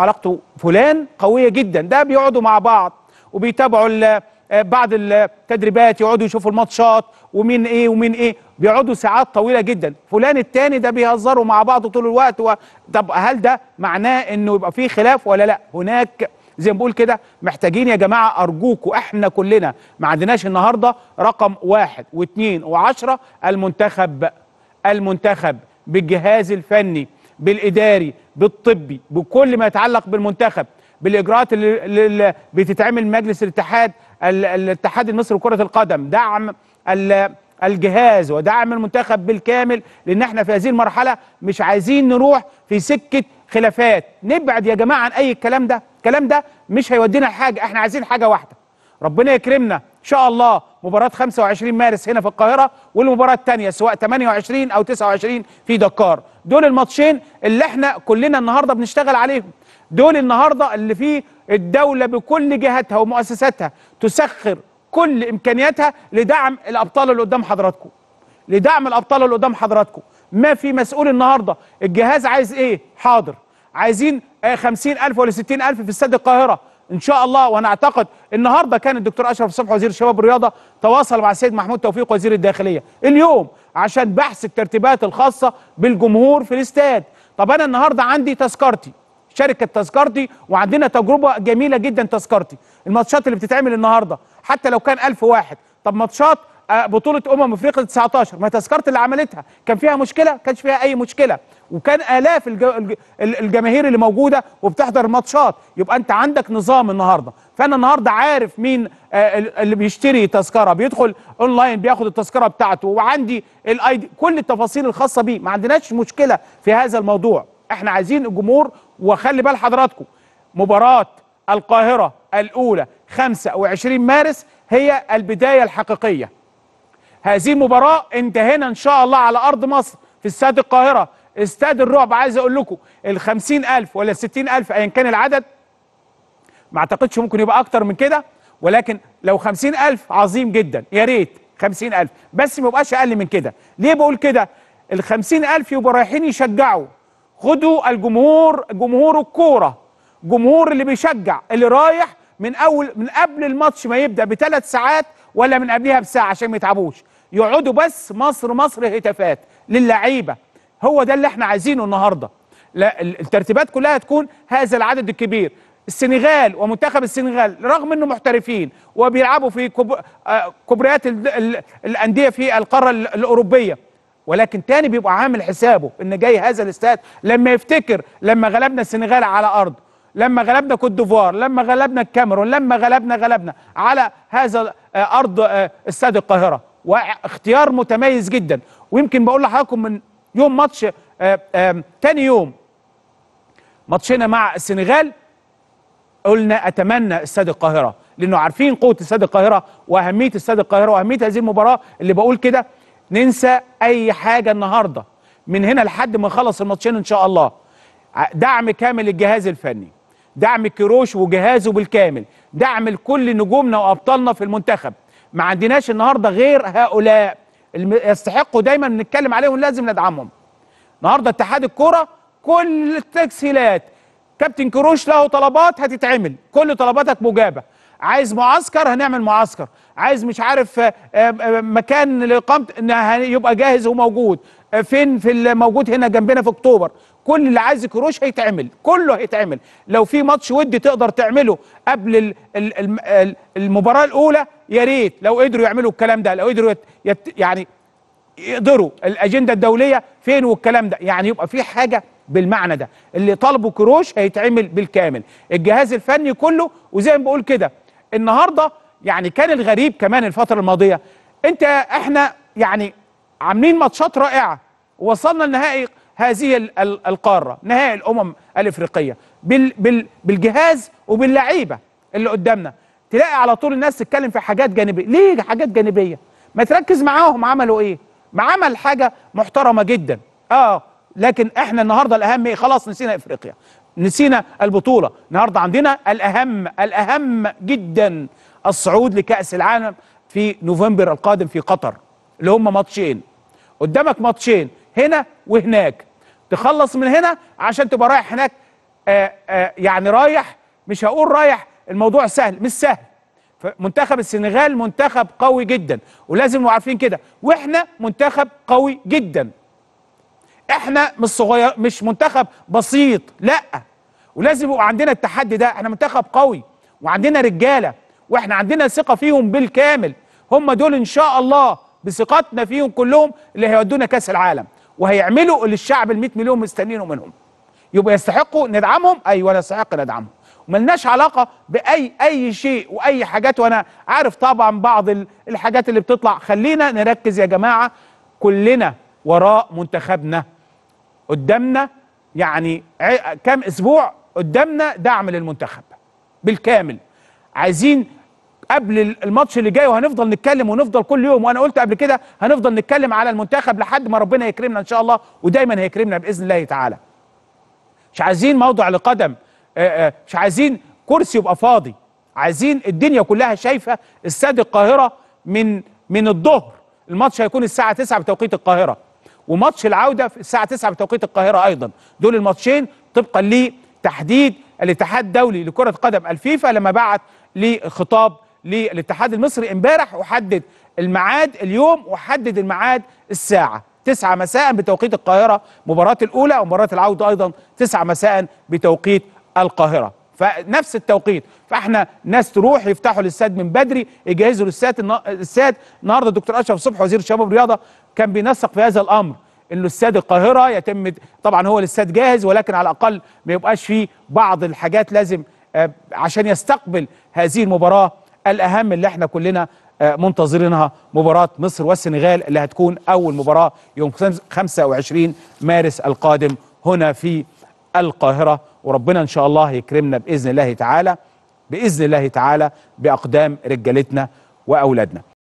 علاقته فلان قويه جدا ده بيقعدوا مع بعض وبيتابعوا آه، بعض التدريبات يقعدوا يشوفوا الماتشات ومين ايه ومين ايه بيقعدوا ساعات طويله جدا فلان التاني ده بيهزروا مع بعض طول الوقت و... طب هل ده معناه انه يبقى فيه خلاف ولا لا هناك زي ما بقول كده محتاجين يا جماعه ارجوكوا احنا كلنا ما عندناش النهارده رقم واحد واثنين وعشرة المنتخب المنتخب بالجهاز الفني بالاداري بالطبي بكل ما يتعلق بالمنتخب بالاجراءات اللي بتتعمل مجلس الاتحاد الاتحاد المصري لكره القدم دعم الجهاز ودعم المنتخب بالكامل لان احنا في هذه المرحله مش عايزين نروح في سكه خلافات نبعد يا جماعه عن اي الكلام ده الكلام ده مش هيودينا لحاجه احنا عايزين حاجه واحده ربنا يكرمنا ان شاء الله مباراة 25 مارس هنا في القاهرة والمباراة الثانية سواء 28 أو 29 في دكار دول الماتشين اللي احنا كلنا النهاردة بنشتغل عليهم دول النهاردة اللي فيه الدولة بكل جهاتها ومؤسساتها تسخر كل إمكانياتها لدعم الأبطال اللي قدام حضراتكم لدعم الأبطال اللي قدام حضراتكم ما في مسؤول النهاردة الجهاز عايز إيه حاضر عايزين 50000 آه، ولا 60000 في استاد القاهرة ان شاء الله وانا اعتقد النهارده كان الدكتور اشرف صبحي وزير الشباب والرياضه تواصل مع السيد محمود توفيق وزير الداخليه اليوم عشان بحث الترتيبات الخاصه بالجمهور في الاستاد طب انا النهارده عندي تذكرتي شركه تذكرتي وعندنا تجربه جميله جدا تذكرتي الماتشات اللي بتتعمل النهارده حتى لو كان ألف واحد طب ماتشات آه، بطوله امم افريقيا 19 ما تذكره اللي عملتها كان فيها مشكله كانش فيها اي مشكله وكان الاف الجماهير اللي موجوده وبتحضر الماتشات يبقى انت عندك نظام النهارده فانا النهارده عارف مين آه، اللي بيشتري تذكره بيدخل اونلاين بياخد التذكره بتاعته وعندي الاي دي كل التفاصيل الخاصه بيه ما عندناش مشكله في هذا الموضوع احنا عايزين الجمهور وخلي بال حضراتكم مباراه القاهره الاولى 25 مارس هي البدايه الحقيقيه هذه المباراه انتهينا ان شاء الله على ارض مصر في استاد القاهره استاد الرعب عايز اقول لكم ال 50000 ولا 60000 ايا كان العدد ما اعتقدش ممكن يبقى اكتر من كده ولكن لو 50000 عظيم جدا يا ريت 50000 بس ما يبقاش اقل من كده ليه بقول كده ال 50000 يبقوا رايحين يشجعوا خدوا الجمهور جمهور الكوره جمهور اللي بيشجع اللي رايح من اول من قبل الماتش ما يبدا بثلاث ساعات ولا من قبلها بساعه عشان ما يتعبوش يقعدوا بس مصر مصر هتافات للعيبه هو ده اللي احنا عايزينه النهارده لا الترتيبات كلها تكون هذا العدد الكبير السنغال ومنتخب السنغال رغم انه محترفين وبيلعبوا في آه، كبريات الانديه في القاره الاوروبيه ولكن تاني بيبقى عامل حسابه ان جاي هذا الاستاد لما يفتكر لما غلبنا السنغال على ارضه لما غلبنا كوت ديفوار لما غلبنا الكاميرون لما غلبنا غلبنا على هذا آه، ارض آه، استاد القاهره واختيار متميز جدا ويمكن بقول لحضراتكم من يوم ماتش آه، تاني يوم ماتشنا مع السنغال قلنا اتمنى استاد القاهره لانه عارفين قوه استاد القاهره واهميه استاد القاهره واهميه هذه المباراه اللي بقول كده ننسى اي حاجه النهارده من هنا لحد ما نخلص الماتشين ان شاء الله دعم كامل للجهاز الفني دعم كيروش وجهازه بالكامل دعم لكل نجومنا وابطالنا في المنتخب ما عندناش النهارده غير هؤلاء اللي يستحقوا دايما نتكلم عليهم لازم ندعمهم النهارده اتحاد الكوره كل التسهيلات كابتن كروش له طلبات هتتعمل كل طلباتك مجابه عايز معسكر هنعمل معسكر عايز مش عارف آه، آه، مكان لاقامه يبقى جاهز وموجود آه، فين في موجود هنا جنبنا في اكتوبر كل اللي عايز كروش هيتعمل كله هيتعمل لو في ماتش ودي تقدر تعمله قبل المباراه الاولى يا ريت لو قدروا يعملوا الكلام ده لو قدروا يت يعني يقدروا الاجنده الدوليه فين والكلام ده يعني يبقى في حاجه بالمعنى ده اللي طالبه كروش هيتعمل بالكامل الجهاز الفني كله وزي ما بقول كده النهارده يعني كان الغريب كمان الفتره الماضيه انت احنا يعني عاملين ماتشات رائعه وصلنا لنهائي هذه القاره نهائي الامم الافريقيه بال بال بالجهاز وباللعيبه اللي قدامنا تلاقي على طول الناس تتكلم في حاجات جانبيه ليه حاجات جانبيه ما تركز معاهم عملوا ايه ما عمل حاجه محترمه جدا اه لكن احنا النهارده الاهم ايه خلاص نسينا افريقيا نسينا البطوله النهارده عندنا الاهم الاهم جدا الصعود لكاس العالم في نوفمبر القادم في قطر اللي هم ماتشين قدامك ماتشين هنا وهناك تخلص من هنا عشان تبقى رايح هناك آآ آه، آآ آه، يعني رايح مش هقول رايح الموضوع سهل مش سهل منتخب السنغال منتخب قوي جدا ولازم نبقى عارفين كده واحنا منتخب قوي جدا احنا مش صغير مش منتخب بسيط لا ولازم يبقى عندنا التحدي ده احنا منتخب قوي وعندنا رجاله واحنا عندنا ثقه فيهم بالكامل هم دول ان شاء الله بثقتنا فيهم كلهم اللي هيودونا كاس العالم وهيعملوا اللي الشعب ال 100 مليون مستنينه منهم يبقى يستحقوا ندعمهم ايوه نستحق ندعمهم وملناش علاقه باي اي شيء واي حاجات وانا عارف طبعا بعض الحاجات اللي بتطلع خلينا نركز يا جماعه كلنا وراء منتخبنا قدامنا يعني كام اسبوع قدامنا دعم للمنتخب بالكامل عايزين قبل الماتش اللي جاي وهنفضل نتكلم ونفضل كل يوم وانا قلت قبل كده هنفضل نتكلم على المنتخب لحد ما ربنا يكرمنا ان شاء الله ودايما هيكرمنا باذن الله تعالى مش عايزين موضع لقدم آه، آه، مش عايزين كرسي يبقى فاضي عايزين الدنيا كلها شايفه استاد القاهره من من الظهر الماتش هيكون الساعه 9 بتوقيت القاهره وماتش العوده في الساعه 9 بتوقيت القاهره ايضا دول الماتشين طبقا لتحديد الاتحاد الدولي لكره قدم الفيفا لما بعت لخطاب للاتحاد المصري امبارح وحدد الميعاد اليوم وحدد الميعاد الساعه 9 مساء بتوقيت القاهره مباراه الاولى ومباراه العوده ايضا 9 مساء بتوقيت القاهره فنفس التوقيت فاحنا ناس تروح يفتحوا للساد من بدري يجهزوا للساد الساد النهارده الدكتور اشرف صبحي وزير الشباب والرياضه كان بينسق في هذا الامر انه استاد القاهره يتم طبعا هو الاستاد جاهز ولكن على الاقل ما يبقاش فيه بعض الحاجات لازم آه، عشان يستقبل هذه المباراه الاهم اللي احنا كلنا آه، منتظرينها مباراه مصر والسنغال اللي هتكون اول مباراه يوم 25 مارس القادم هنا في القاهرة وربنا إن شاء الله يكرمنا بإذن الله تعالى بإذن الله تعالى بأقدام رجالتنا وأولادنا